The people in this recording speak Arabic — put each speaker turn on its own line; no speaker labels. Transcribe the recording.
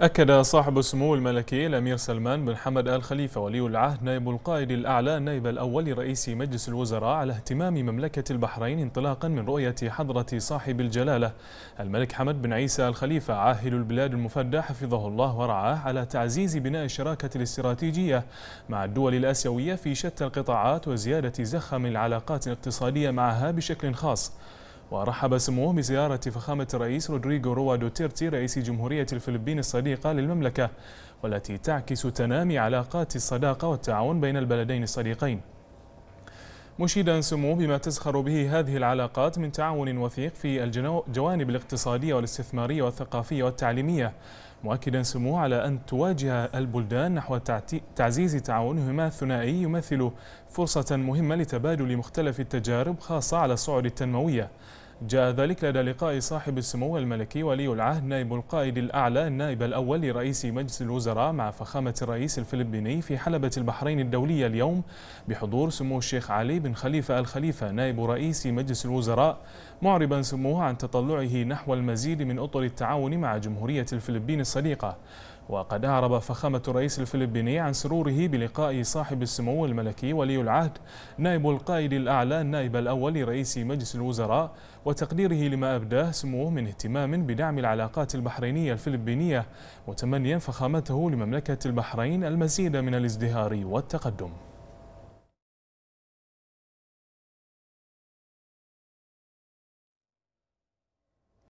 أكد صاحب السمو الملكي الأمير سلمان بن حمد آل خليفة ولي العهد نائب القائد الأعلى النائب الأول رئيس مجلس الوزراء على اهتمام مملكة البحرين انطلاقا من رؤية حضرة صاحب الجلالة الملك حمد بن عيسى آل خليفة عاهل البلاد المفدى حفظه الله ورعاه على تعزيز بناء الشراكة الاستراتيجية مع الدول الآسيوية في شتى القطاعات وزيادة زخم العلاقات الاقتصادية معها بشكل خاص ورحب سموه بزيارة فخامة الرئيس رودريغو روا دوتيرتي رئيس جمهورية الفلبين الصديقة للمملكة والتي تعكس تنامي علاقات الصداقة والتعاون بين البلدين الصديقين مشيدا سموه بما تزخر به هذه العلاقات من تعاون وثيق في الجوانب الاقتصادية والاستثمارية والثقافية والتعليمية مؤكدا سموه على أن تواجه البلدان نحو تعزيز تعاونهما الثنائي يمثل فرصة مهمة لتبادل مختلف التجارب خاصة على الصعود التنموية جاء ذلك لدى لقاء صاحب السمو الملكي ولي العهد نائب القائد الأعلى النائب الأول لرئيس مجلس الوزراء مع فخامة الرئيس الفلبيني في حلبة البحرين الدولية اليوم بحضور سمو الشيخ علي بن خليفة الخليفة نائب رئيس مجلس الوزراء معربا سموه عن تطلعه نحو المزيد من أطر التعاون مع جمهورية الفلبين الصديقة وقد أعرب فخامة الرئيس الفلبيني عن سروره بلقاء صاحب السمو الملكي ولي العهد نائب القائد الأعلى النائب الأول لرئيس مجلس الوزراء وتقديره لما أبداه سموه من اهتمام بدعم العلاقات البحرينية الفلبينية متمنيا فخامته لمملكة البحرين المزيد من الازدهار والتقدم